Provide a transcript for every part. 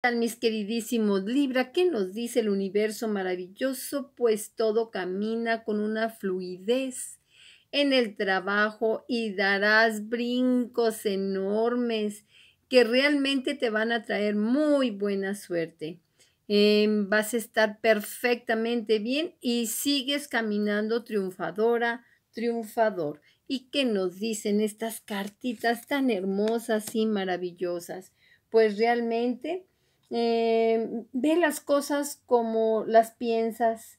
tal mis queridísimos Libra? ¿Qué nos dice el universo maravilloso? Pues todo camina con una fluidez en el trabajo y darás brincos enormes que realmente te van a traer muy buena suerte. Em, vas a estar perfectamente bien y sigues caminando triunfadora, triunfador. ¿Y qué nos dicen estas cartitas tan hermosas y maravillosas? Pues realmente Em, ve las cosas como las piensas.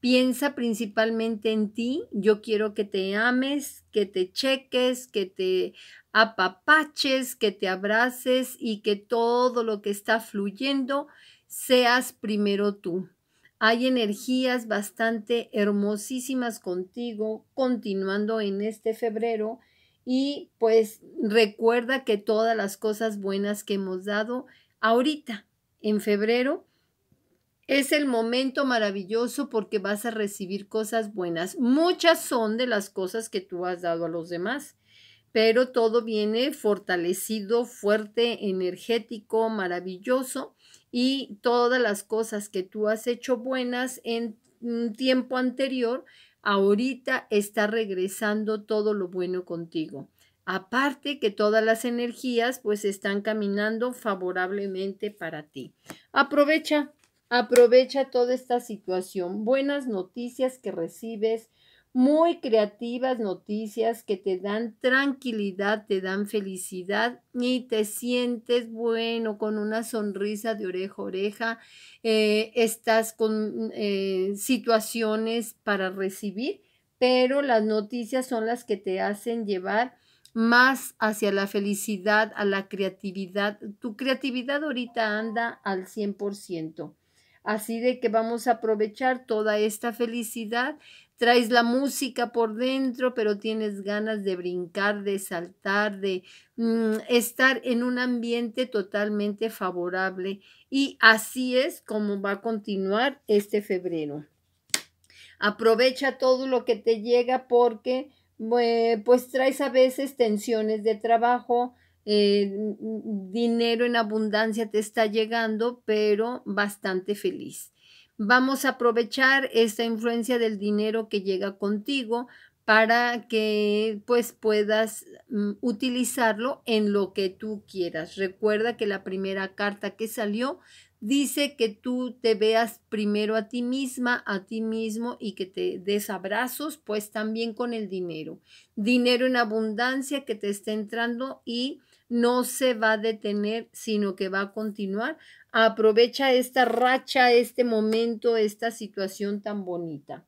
Piensa principalmente en ti. Yo quiero que te ames, que te cheques, que te apapaches, que te abraces y que todo lo que está fluyendo seas primero tú. Hay energías bastante hermosísimas contigo, continuando en este febrero. Y pues recuerda que todas las cosas buenas que hemos dado ahorita en febrero, es el momento maravilloso porque vas a recibir cosas buenas. Muchas son de las cosas que tú has dado a los demás, pero todo viene fortalecido, fuerte, energético, maravilloso y todas las cosas que tú has hecho buenas en un tiempo anterior, ahorita está regresando todo lo bueno contigo. Aparte que todas las energías pues están caminando favorablemente para ti. Aprovecha, aprovecha toda esta situación. Buenas noticias que recibes, muy creativas noticias que te dan tranquilidad, te dan felicidad y te sientes bueno con una sonrisa de oreja a oreja. Eh, estás con eh, situaciones para recibir, pero las noticias son las que te hacen llevar más hacia la felicidad, a la creatividad. Tu creatividad ahorita anda al 100%. Así de que vamos a aprovechar toda esta felicidad. Traes la música por dentro, pero tienes ganas de brincar, de saltar, de mm, estar en un ambiente totalmente favorable. Y así es como va a continuar este febrero. Aprovecha todo lo que te llega porque pues traes a veces tensiones de trabajo, eh, mm, dinero en abundancia te está llegando, pero bastante feliz. Vamos a aprovechar esta influencia del dinero que llega contigo para que pues puedas mm, utilizarlo en lo que tú quieras. Recuerda que la primera carta que salió dice que tú te veas primero a ti misma, a ti mismo y que te des abrazos, pues también con el dinero. Dinero en abundancia que te está entrando y no se va a detener, sino que va a continuar. Aprovecha esta racha, este momento, esta situación tan bonita.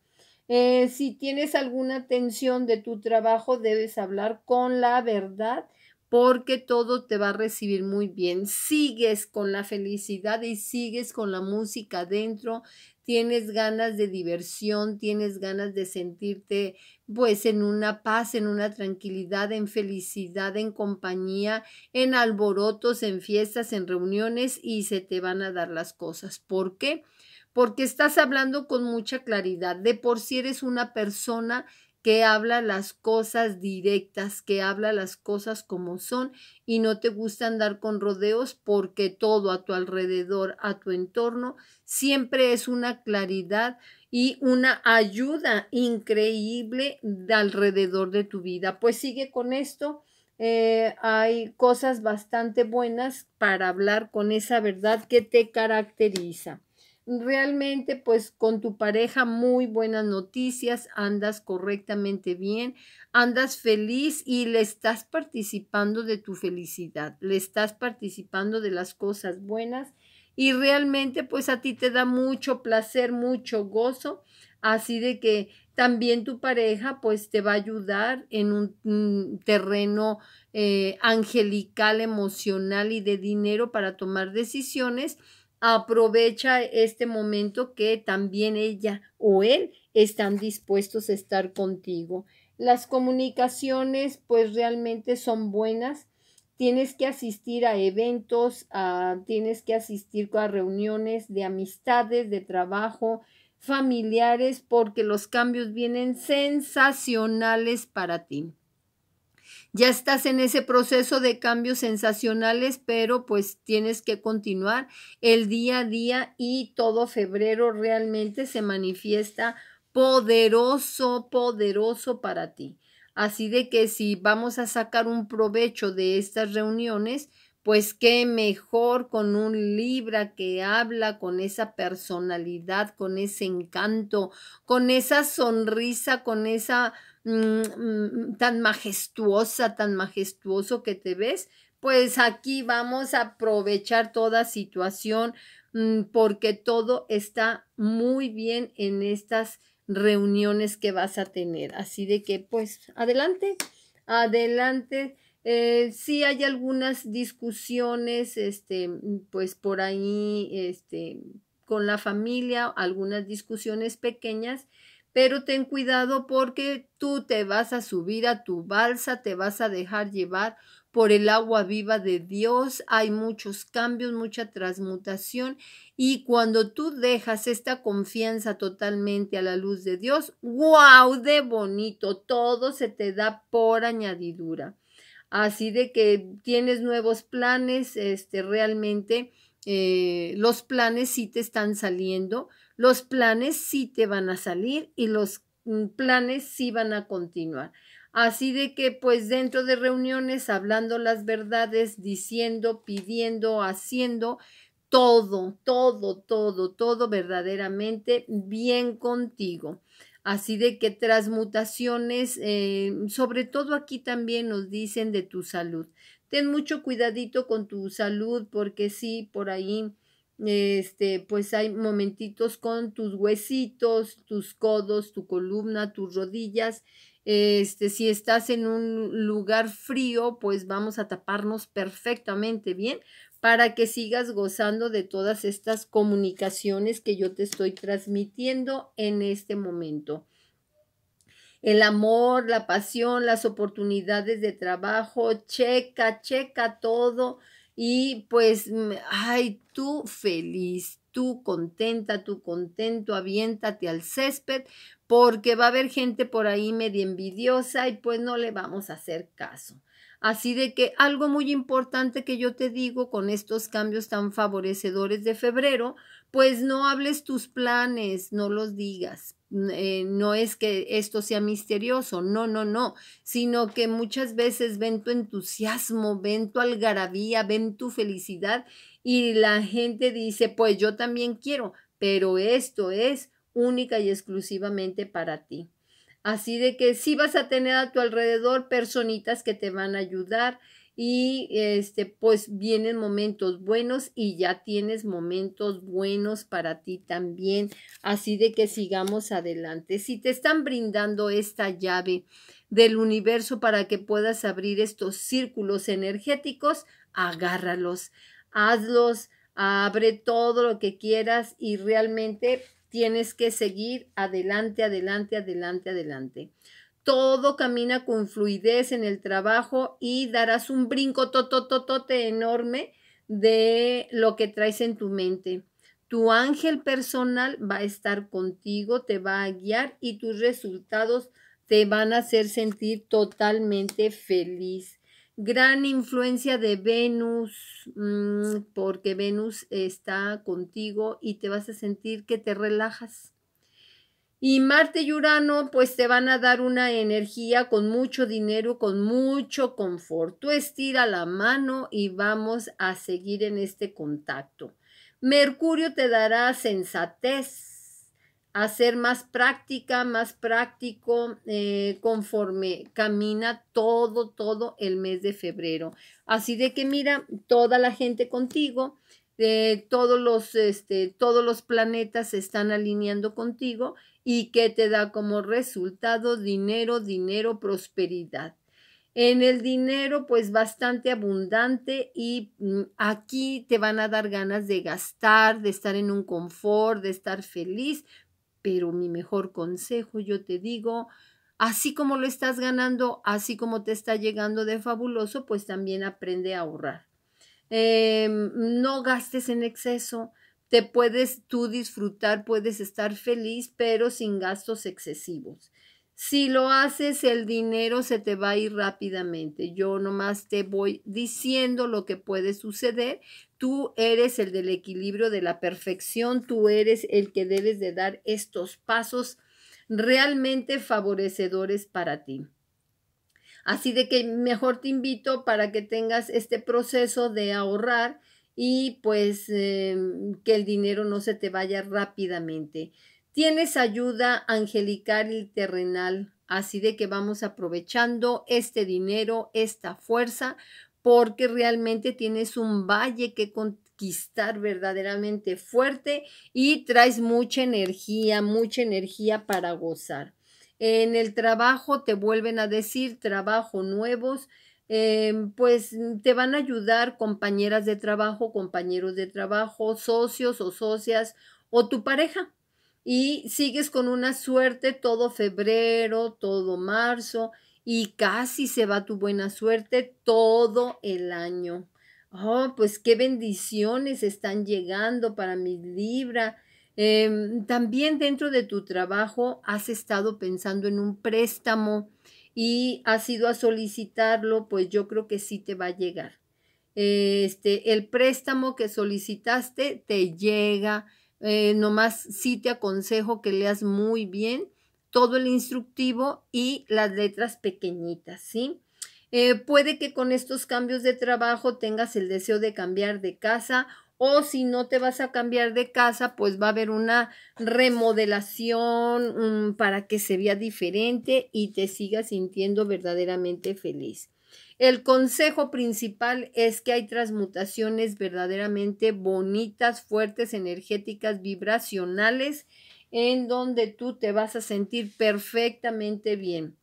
Eh, si tienes alguna tensión de tu trabajo, debes hablar con la verdad porque todo te va a recibir muy bien. Sigues con la felicidad y sigues con la música dentro. Tienes ganas de diversión, tienes ganas de sentirte pues en una paz, en una tranquilidad, en felicidad, en compañía, en alborotos, en fiestas, en reuniones y se te van a dar las cosas. ¿Por qué? porque estás hablando con mucha claridad. De por sí eres una persona que habla las cosas directas, que habla las cosas como son y no te gusta andar con rodeos porque todo a tu alrededor, a tu entorno, siempre es una claridad y una ayuda increíble alrededor de tu vida. Pues sigue con esto. Eh, hay cosas bastante buenas para hablar con esa verdad que te caracteriza realmente pues con tu pareja muy buenas noticias, andas correctamente bien, andas feliz y le estás participando de tu felicidad, le estás participando de las cosas buenas y realmente pues a ti te da mucho placer, mucho gozo, así de que también tu pareja pues te va a ayudar en un, terreno eh, angelical, emocional y de dinero para tomar decisiones aprovecha este momento que también ella o él están dispuestos a estar contigo. Las comunicaciones pues realmente son buenas. Tienes que asistir a eventos, tienes que asistir a reuniones de amistades, de trabajo, familiares, porque los cambios vienen sensacionales para ti ya estás en ese proceso de cambios sensacionales, pero pues tienes que continuar el día a día y todo febrero realmente se manifiesta poderoso, poderoso para ti. Así de que si vamos a sacar un provecho de estas reuniones, pues qué mejor con un Libra que habla con esa personalidad, con ese encanto, con esa sonrisa, con esa Mm, mm, tan majestuosa, tan majestuoso que te ves, pues aquí vamos a aprovechar toda situación mm, porque todo está muy bien en estas reuniones que vas a tener. Así de que, pues, adelante, adelante. Eh, sí hay algunas discusiones, este, pues por ahí, este, con la familia, algunas discusiones pequeñas pero ten cuidado porque tú te vas a subir a tu balsa, te vas a dejar llevar por el agua viva de Dios. Hay muchos cambios, mucha transmutación y cuando tú dejas esta confianza totalmente a la luz de Dios, wow, de bonito, todo se te da por añadidura. Así de que tienes nuevos planes, este realmente eh, los planes sí te están saliendo los planes sí te van a salir y los mm, planes sí van a continuar. Así de que pues dentro de reuniones, hablando las verdades, diciendo, pidiendo, haciendo, todo, todo, todo, todo verdaderamente bien contigo. Así de que transmutaciones, eh, sobre todo aquí también nos dicen de tu salud. Ten mucho cuidadito con tu salud porque sí, por ahí este, pues hay momentitos con tus huesitos, tus codos, tu columna, tus rodillas. Este, si estás en un lugar frío, pues vamos a taparnos perfectamente bien para que sigas gozando de todas estas comunicaciones que yo te estoy transmitiendo en este momento. El amor, la pasión, las oportunidades de trabajo, checa, checa todo y pues, ay, tú feliz, tú contenta, tú contento, aviéntate al césped, porque va a haber gente por ahí medio envidiosa y pues no le vamos a hacer caso. Así de que algo muy importante que yo te digo con estos cambios tan favorecedores de febrero, pues no hables tus planes, no los digas, eh, no es que esto sea misterioso, no, no, no, sino que muchas veces ven tu entusiasmo, ven tu algarabía, ven tu felicidad y la gente dice, pues yo también quiero, pero esto es única y exclusivamente para ti. Así de que sí vas a tener a tu alrededor personitas que te van a ayudar, y este pues vienen momentos buenos y ya tienes momentos buenos para ti también así de que sigamos adelante si te están brindando esta llave del universo para que puedas abrir estos círculos energéticos agárralos hazlos abre todo lo que quieras y realmente tienes que seguir adelante adelante adelante adelante todo camina con fluidez en el trabajo y darás un brinco totototote enorme de lo que traes en tu mente. Tu ángel personal va a estar contigo, te va a guiar y tus resultados te van a hacer sentir totalmente feliz. Gran influencia de Venus, mm, porque Venus está contigo y te vas a sentir que te relajas y Marte y Urano pues te van a dar una energía con mucho dinero, con mucho confort. Tú estira la mano y vamos a seguir en este contacto. Mercurio te dará sensatez, hacer más práctica, más práctico eh, conforme camina todo, todo el mes de febrero. Así de que mira, toda la gente contigo de eh, todos, los, este, todos los planetas se están alineando contigo y que te da como resultado dinero, dinero, prosperidad. En el dinero, pues bastante abundante y mm, aquí te van a dar ganas de gastar, de estar en un confort, de estar feliz, pero mi mejor consejo, yo te digo, así como lo estás ganando, así como te está llegando de fabuloso, pues también aprende a ahorrar. Em, no gastes en exceso, te puedes tú disfrutar, puedes estar feliz, pero sin gastos excesivos. Si lo haces, el dinero se te va a ir rápidamente. Yo nomás te voy diciendo lo que puede suceder. Tú eres el del equilibrio, de la perfección, tú eres el que debes de dar estos pasos realmente favorecedores para ti. Así de que mejor te invito para que tengas este proceso de ahorrar y pues em, que el dinero no se te vaya rápidamente. Tienes ayuda angelical y terrenal, así de que vamos aprovechando este dinero, esta fuerza, porque realmente tienes un valle que conquistar verdaderamente fuerte y traes mucha energía, mucha energía para gozar. En el trabajo te vuelven a decir trabajo nuevos, em, pues mm, te van a ayudar compañeras de trabajo, compañeros de trabajo, socios o socias o tu pareja. Y sigues con una suerte todo febrero, todo marzo y casi se va tu buena suerte todo el año. Oh, pues qué bendiciones están llegando para mi Libra. Em, también dentro de tu trabajo has estado pensando en un préstamo y has ido a solicitarlo, pues yo creo que sí te va a llegar. Este, el préstamo que solicitaste te llega. Eh, nomás sí te aconsejo que leas muy bien todo el instructivo y las letras pequeñitas, ¿sí? Eh, puede que con estos cambios de trabajo tengas el deseo de cambiar de casa o si no te vas a cambiar de casa, pues va a haber una remodelación mm, para que se vea diferente y te sigas sintiendo verdaderamente feliz. El consejo principal es que hay transmutaciones verdaderamente bonitas, fuertes, energéticas, vibracionales, en donde tú te vas a sentir perfectamente bien.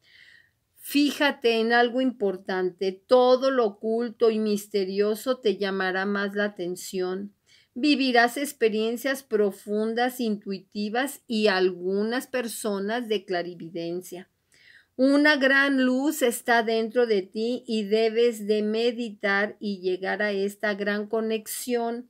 Fíjate en algo importante, todo lo oculto y misterioso te llamará más la atención. Vivirás experiencias profundas, intuitivas y algunas personas de clarividencia. Una gran luz está dentro de ti y debes de meditar y llegar a esta gran conexión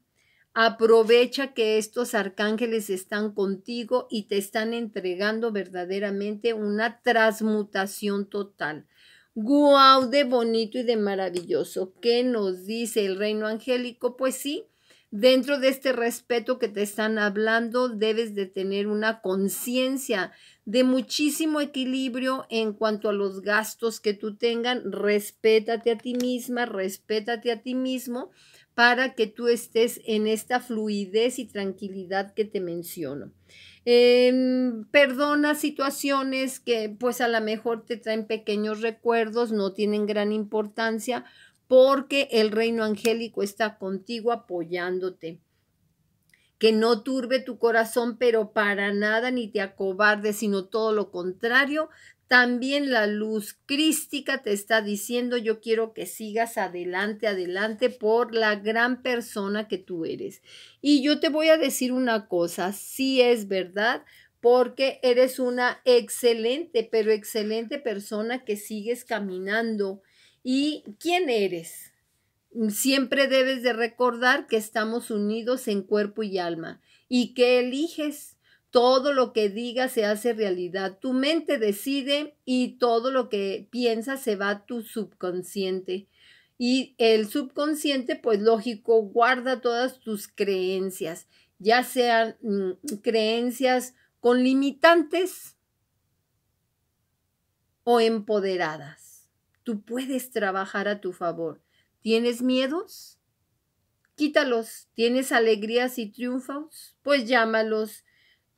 Aprovecha que estos arcángeles están contigo y te están entregando verdaderamente una transmutación total. ¡Guau! de bonito y de maravilloso. ¿Qué nos dice el reino angélico? Pues sí, dentro de este respeto que te están hablando, debes de tener una conciencia de muchísimo equilibrio en cuanto a los gastos que tú tengan. Respétate a ti misma, respétate a ti mismo para que tú estés en esta fluidez y tranquilidad que te menciono. Em, perdona situaciones que pues a lo mejor te traen pequeños recuerdos, no tienen gran importancia, porque el reino angélico está contigo apoyándote que no turbe tu corazón, pero para nada ni te acobarde, sino todo lo contrario, también la luz crística te está diciendo, yo quiero que sigas adelante, adelante por la gran persona que tú eres. Y yo te voy a decir una cosa, sí es verdad, porque eres una excelente, pero excelente persona que sigues caminando. ¿Y quién eres? Siempre debes de recordar que estamos unidos en cuerpo y alma y que eliges todo lo que digas se hace realidad. Tu mente decide y todo lo que piensas se va a tu subconsciente. Y el subconsciente, pues lógico, guarda todas tus creencias, ya sean mm, creencias con limitantes o empoderadas. Tú puedes trabajar a tu favor. ¿Tienes miedos? Quítalos. ¿Tienes alegrías y triunfos? Pues llámalos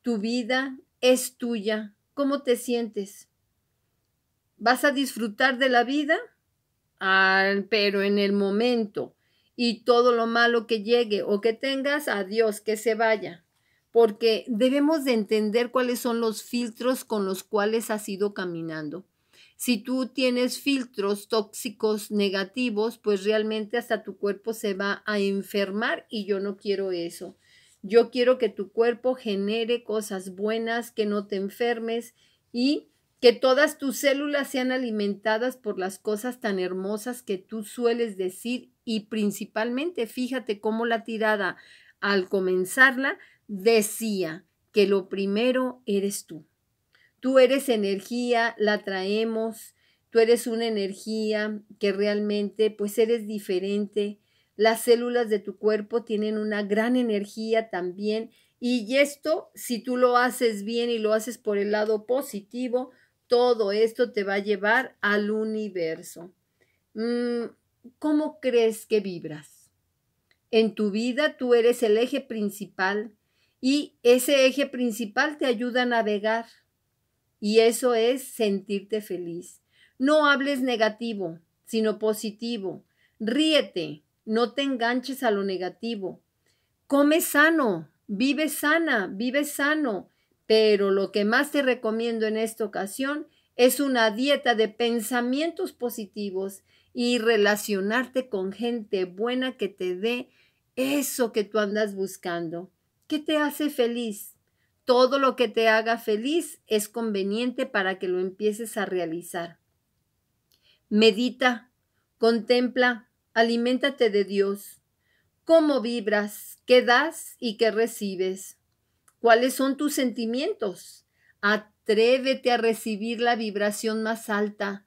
tu vida es tuya. ¿Cómo te sientes? ¿Vas a disfrutar de la vida? Ah, pero en el momento. Y todo lo malo que llegue o que tengas, a Dios que se vaya. Porque debemos de entender cuáles son los filtros con los cuales has ido caminando. Si tú tienes filtros tóxicos negativos, pues realmente hasta tu cuerpo se va a enfermar y yo no quiero eso. Yo quiero que tu cuerpo genere cosas buenas, que no te enfermes y que todas tus células sean alimentadas por las cosas tan hermosas que tú sueles decir y principalmente fíjate cómo la tirada al comenzarla decía que lo primero eres tú. Tú eres energía, la traemos, tú eres una energía que realmente pues eres diferente, las células de tu cuerpo tienen una gran energía también y esto, si tú lo haces bien y lo haces por el lado positivo, todo esto te va a llevar al universo. Mm, ¿Cómo crees que vibras? En tu vida tú eres el eje principal y ese eje principal te ayuda a navegar. Y eso es sentirte feliz. No hables negativo, sino positivo. Ríete, no te enganches a lo negativo. Come sano, vive sana, vive sano. Pero lo que más te recomiendo en esta ocasión es una dieta de pensamientos positivos y relacionarte con gente buena que te dé eso que tú andas buscando. ¿Qué te hace feliz? Todo lo que te haga feliz es conveniente para que lo empieces a realizar. Medita, contempla, Aliméntate de Dios. ¿Cómo vibras? ¿Qué das y qué recibes? ¿Cuáles son tus sentimientos? Atrévete a recibir la vibración más alta.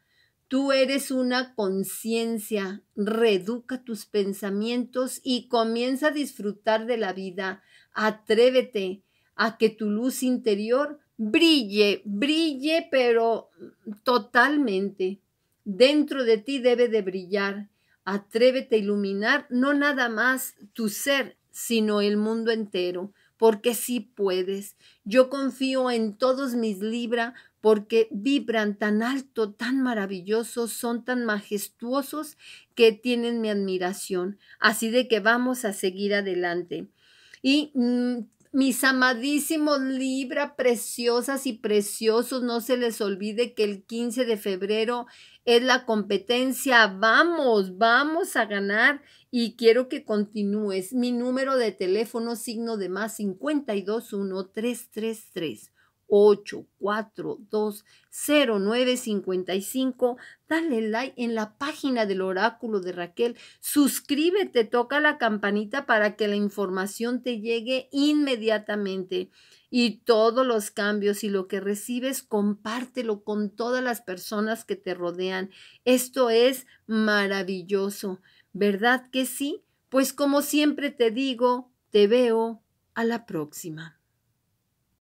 Tú eres una conciencia. Reduca tus pensamientos y comienza a disfrutar de la vida. Atrévete a que tu luz interior brille, brille, pero totalmente. Dentro de ti debe de brillar Atrévete a iluminar no nada más tu ser, sino el mundo entero, porque sí puedes. Yo confío en todos mis Libra, porque vibran tan alto, tan maravillosos, son tan majestuosos que tienen mi admiración. Así de que vamos a seguir adelante. Y mm, mis amadísimos Libra, preciosas y preciosos, no se les olvide que el 15 de febrero es la competencia. Vamos, vamos a ganar y quiero que continúes. Mi número de teléfono signo de más 521 333 8420955. Dale like en la página del oráculo de Raquel. Suscríbete, toca la campanita para que la información te llegue inmediatamente y todos los cambios y lo que recibes, compártelo con todas las personas que te rodean. Esto es maravilloso, ¿verdad que sí? Pues como siempre te digo, te veo a la próxima.